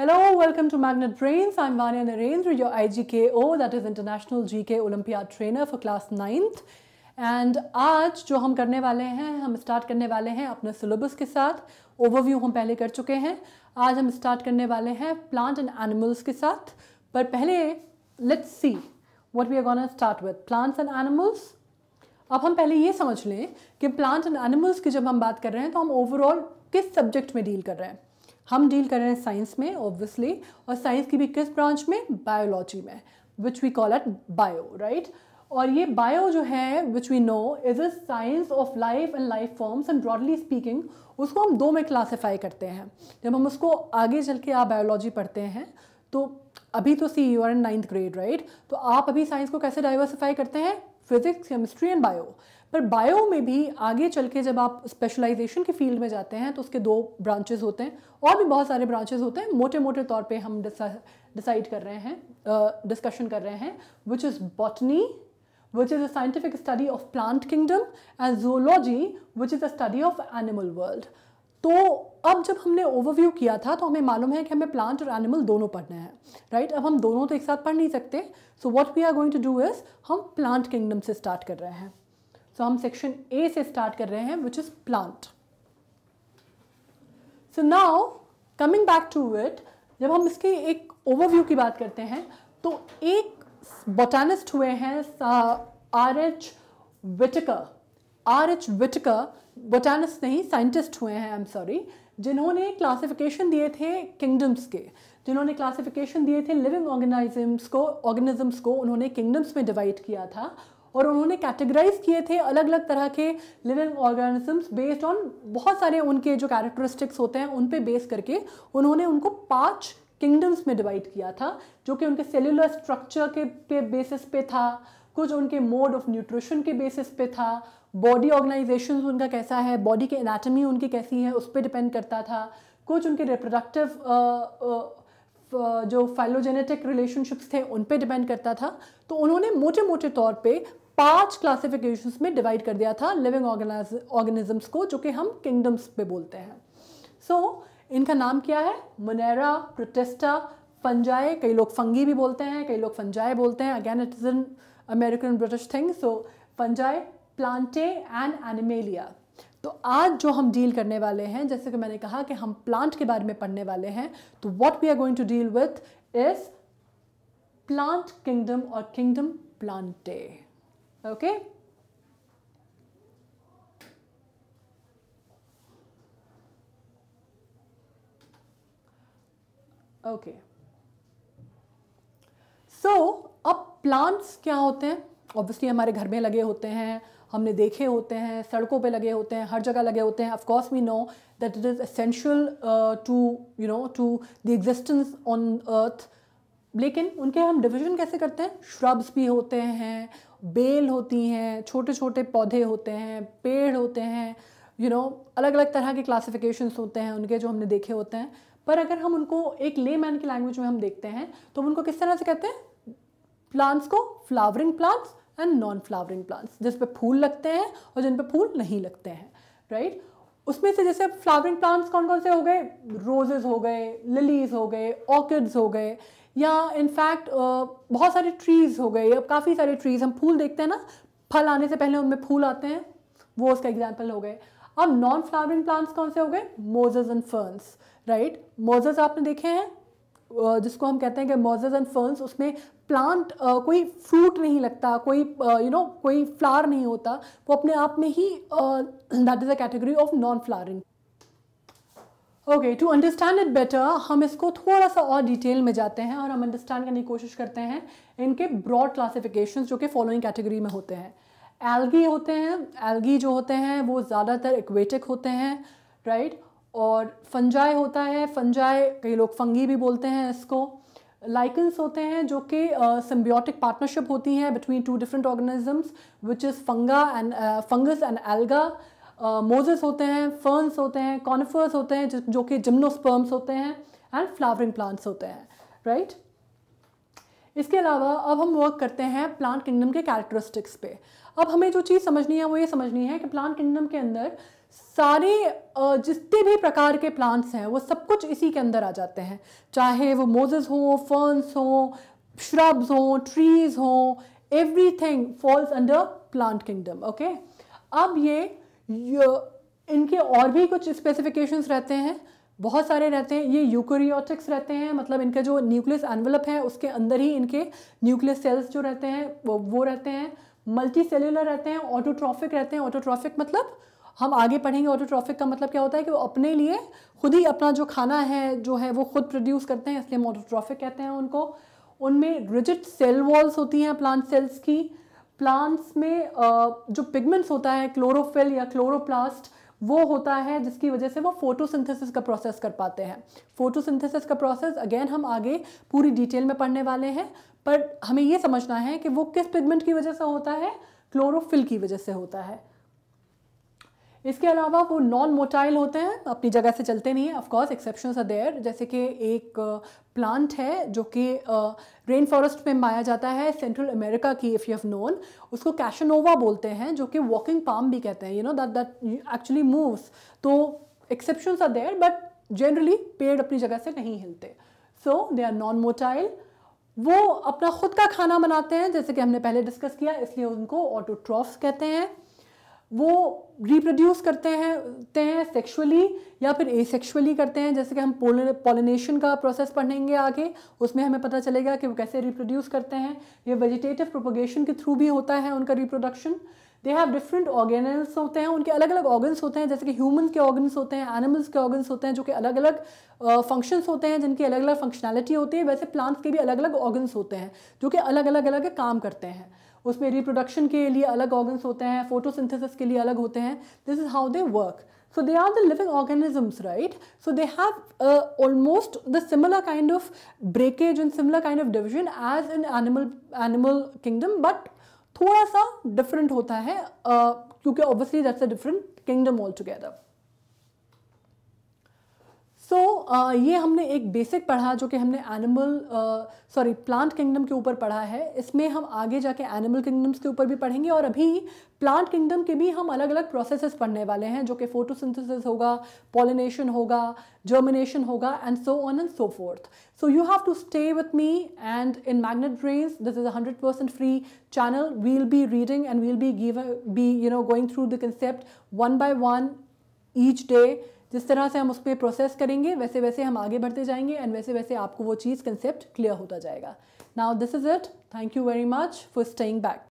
Hello, welcome to Magnet Brains. I'm Vanya Narendra, your IGKO, that is International GK Olympiad Trainer for Class 9th. And आज जो हम करने वाले हैं हम स्टार्ट करने वाले हैं अपने सिलेबस के साथ ओवरव्यू हम पहले कर चुके हैं आज हम स्टार्ट करने वाले हैं प्लांट एंड एनिमल्स के साथ पर पहले let's see what we are gonna start with plants and animals अब हम पहले ये समझ लें कि प्लांट एंड एनिमल्स की जब हम बात कर रहे हैं तो हम ओवरऑल किस सब्जेक्ट में डील कर रहे हैं हम डील कर रहे हैं साइंस में ऑब्वियसली और साइंस की भी किस ब्रांच में बायोलॉजी में which we call at bio right और ये बायो जो है which we know is a science of life and life forms and broadly speaking उसको हम दो में क्लासीफाई करते हैं जब हम उसको आगे चल के आप बायोलॉजी पढ़ते हैं तो अभी तो see you are and ninth grade right तो आप अभी साइंस को कैसे डाइवर्सिफाई करते हैं फिजिक्स केमिस्ट्री एंड बायो पर बायो में भी आगे चल के जब आप स्पेशलाइजेशन के फील्ड में जाते हैं तो उसके दो ब्रांचेस होते हैं और भी बहुत सारे ब्रांचेस होते हैं मोटे मोटे तौर पे हम डिसाइड कर रहे हैं डिस्कशन uh, कर रहे हैं which is botany which is a scientific study of plant kingdom and zoology which is a study of animal world तो अब जब हमने ओवरव्यू किया था तो हमें मालूम है कि हमें प्लांट और एनिमल दोनों पढ़ने हैं राइट right? अब हम दोनों तो एक साथ पढ़ नहीं सकते so what we are going to do is हम प्लांट किंगडम से स्टार्ट कर रहे हैं सो हम सेक्शन ए से स्टार्ट कर रहे हैं which is plant so now coming back to it जब हम इसके एक ओवरव्यू की बात करते हैं तो एक बोटानिस्ट हुए हैं R H Whittaker R H Whittaker botanist नहीं साइंटिस्ट हुए हैं आई एम सॉरी जिन्होंने क्लासिफिकेशन दिए थे किंगडम्स के जिन्होंने क्लासिफिकेशन दिए थे लिविंग ऑर्गेनाइजम्स को ऑर्गेनिजम्स को उन्होंने किंगडम्स में डिवाइड किया था और उन्होंने कैटेगराइज किए थे अलग अलग तरह के लिविंग ऑर्गेनिजम्स बेस्ड ऑन बहुत सारे उनके जो कैरेक्टरिस्टिक्स होते हैं उन पे बेस करके उन्होंने उनको पाँच किंगडम्स में डिवाइड किया था जो कि उनके सेलुलर स्ट्रक्चर के पे बेसिस पे था कुछ उनके मोड ऑफ न्यूट्रिशन के बेसिस पे था बॉडी ऑर्गेनाइजेशन उनका कैसा है बॉडी के एनाटमी उनकी कैसी है उस पर डिपेंड करता था कुछ उनके रिप्रोडक्टिव जो फाइलोजेनेटिक रिलेशनशिप्स थे उन पर डिपेंड करता था तो उन्होंने मोटे मोटे तौर पे पांच क्लासिफिकेशंस में डिवाइड कर दिया था लिविंग ऑर्गेनिजम्स को जो कि हम किंगडम्स पे बोलते हैं सो so, इनका नाम क्या है मोनेरा प्रोटेस्टा फंजाए कई लोग फंगी भी बोलते हैं कई लोग फंजाए बोलते हैं again it is an American British thing so fungi plantae and animalia तो आज जो हम डील करने वाले हैं जैसे कि मैंने कहा कि हम प्लांट के बारे में पढ़ने वाले हैं तो what we are going to deal with is plant kingdom और kingdom plantae okay okay so अब plants क्या होते हैं ऑब्वियसली हमारे घर में लगे होते हैं हमने देखे होते हैं सड़कों पे लगे होते हैं हर जगह लगे होते हैं of course we know that it is essential to you know to the existence on earth लेकिन उनके हम डिविजन कैसे करते हैं श्रब्स भी होते हैं बेल होती हैं छोटे छोटे पौधे होते हैं पेड़ होते हैं यू you नो know, अलग अलग तरह के क्लासिफिकेशंस होते हैं उनके जो हमने देखे होते हैं पर अगर हम उनको एक ले मैन की लैंग्वेज में हम देखते हैं तो हम उनको किस तरह से कहते हैं प्लांट्स को flowering plants and non flowering plants जिस पे फूल लगते हैं और जिन पे फूल नहीं लगते हैं राइट right? उसमें से जैसे फ्लावरिंग प्लांट्स कौन कौन से हो गए रोजेज हो गए लिलीज हो गए ऑर्किड्स हो गए या इनफैक्ट बहुत सारे ट्रीज़ हो गए अब काफ़ी सारे ट्रीज़ हम फूल देखते हैं ना फल आने से पहले उनमें फूल आते हैं वो उसका एग्जाम्पल हो गए अब नॉन फ्लावरिंग प्लांट्स कौन से हो गए mosses and ferns right mosses आपने देखे हैं जिसको हम कहते हैं कि मोजेज एंड फर्न्स उसमें प्लांट uh, कोई फ्रूट नहीं लगता कोई you uh, know you know, कोई फ्लावर नहीं होता वो अपने आप में ही that is a category of non flowering okay to understand it better हम इसको थोड़ा सा और डिटेल में जाते हैं और हम अंडरस्टैंड करने की कोशिश करते हैं इनके ब्रॉड क्लासिफिकेशन जो कि फॉलोइंग कैटेगरी में होते हैं एल्गी होते हैं एल्गी जो होते हैं वो ज़्यादातर एक्वेटिक होते हैं राइट right? और फंजाई होता है फंजाई कई लोग फंगी भी बोलते हैं इसको लाइकन्स होते हैं जो कि सिम्बियोटिक पार्टनरशिप होती हैं between two different organisms which is fungi and fungus and alga mosses होते हैं फर्न्स होते हैं कॉनिफर्स होते हैं जो, कि जिम्नोस्पर्म्स होते हैं एंड फ्लावरिंग प्लांट्स होते हैं राइट इसके अलावा अब हम वर्क करते हैं प्लांट किंगडम के कैरेक्टरिस्टिक्स पे अब हमें जो चीज़ समझनी है वो ये समझनी है कि प्लांट किंगडम के अंदर सारे जितने भी प्रकार के प्लांट्स हैं वो सब कुछ इसी के अंदर आ जाते हैं चाहे वो मोजेस हों फर्न्स हों श्रब्स हों ट्रीज़ हों everything falls under plant kingdom okay अब ये इनके और भी कुछ स्पेसिफिकेशंस रहते हैं बहुत सारे रहते हैं ये यूकोरियोटिक्स रहते हैं मतलब इनके जो न्यूक्लियस एनवलप है उसके अंदर ही इनके न्यूक्लियस सेल्स जो रहते हैं वो वो रहते हैं मल्टी सेलुलर रहते हैं ऑटोट्रॉफिक रहते हैं ऑटोट्रॉफिक मतलब हम आगे पढ़ेंगे ऑटोट्रॉफिक का मतलब क्या होता है कि वो अपने लिए खुद ही अपना जो खाना है जो है वो खुद प्रोड्यूस करते हैं इसलिए हम ऑटोट्रॉफिक कहते हैं उनको उनमें रिजिट सेल वॉल्स होती हैं प्लांट सेल्स की प्लांट्स में जो पिगमेंट्स होता है क्लोरोफिल या क्लोरोप्लास्ट वो होता है जिसकी वजह से वो फोटोसिंथेसिस का प्रोसेस कर पाते हैं फोटोसिंथेसिस का प्रोसेस अगेन हम आगे पूरी डिटेल में पढ़ने वाले हैं पर हमें ये समझना है कि वो किस पिगमेंट की वजह से होता है क्लोरोफिल की वजह से होता है इसके अलावा वो नॉन मोटाइल होते हैं अपनी जगह से चलते नहीं है ऑफकोर्स एक्सेप्शन आर देयर जैसे कि एक प्लांट uh, है जो कि रेन uh, फॉरेस्ट में माया जाता है सेंट्रल अमेरिका की इफ़ यू हैव नोन उसको कैशनोवा बोलते हैं जो कि वॉकिंग पाम भी कहते हैं you know that that actually moves तो exception are there but generally पेड़ अपनी जगह से नहीं हिलते so they are non motile वो अपना खुद का खाना बनाते हैं जैसे कि हमने पहले डिस्कस किया इसलिए उनको ऑटोट्रॉफ्स कहते हैं वो रिप्रोड्यूस करते हैं ते हैं सेक्शुअली या फिर एसेक्शुअली करते हैं जैसे कि हम पॉलिनेशन का प्रोसेस पढ़ेंगे आगे उसमें हमें पता चलेगा कि वो कैसे रिप्रोड्यूस करते हैं ये वेजिटेटिव प्रोपोगेशन के थ्रू भी होता है उनका reproduction they have different organelles होते हैं उनके अलग अलग ऑर्गन्स होते हैं जैसे कि ह्यूमन्स के ऑर्गन्स होते हैं एनिमल्स के ऑर्गन्स होते हैं जो कि अलग अलग फंक्शंस uh, होते हैं जिनकी अलग अलग फंक्शनैलिटी होती है वैसे प्लांट्स के भी अलग अलग ऑर्गन्स होते हैं जो कि अलग अलग अलग काम करते हैं उसमें रिप्रोडक्शन के लिए अलग ऑर्गन्स होते हैं फोटोसिंथेसिस के लिए अलग होते हैं this is how they work so they are the living organisms right so they have almost the similar kind of breakage and similar kind of division as in animal animal kingdom but थोड़ा सा different होता है uh, क्योंकि obviously that's a different kingdom all together so so, uh, ये हमने एक basic पढ़ा जो कि हमने एनिमल सॉरी प्लांट किंगडम के ऊपर पढ़ा है इसमें हम आगे जाके एनिमल किंगडम्स के ऊपर भी पढ़ेंगे और अभी प्लांट किंगडम के भी हम अलग अलग प्रोसेसेस पढ़ने वाले हैं जो कि फोटोसिंथेसिस होगा पॉलिनेशन होगा जर्मिनेशन होगा and so on and so forth so you have to stay with me and in Magnet Brains this is a hundred percent free channel we'll be reading and we'll be give be you know going through the concept one by one each day जिस तरह से हम उस पर process करेंगे वैसे वैसे हम आगे बढ़ते जाएंगे एंड वैसे वैसे आपको वो चीज़ कंसेप्ट क्लियर होता जाएगा now this is it thank you very much for staying back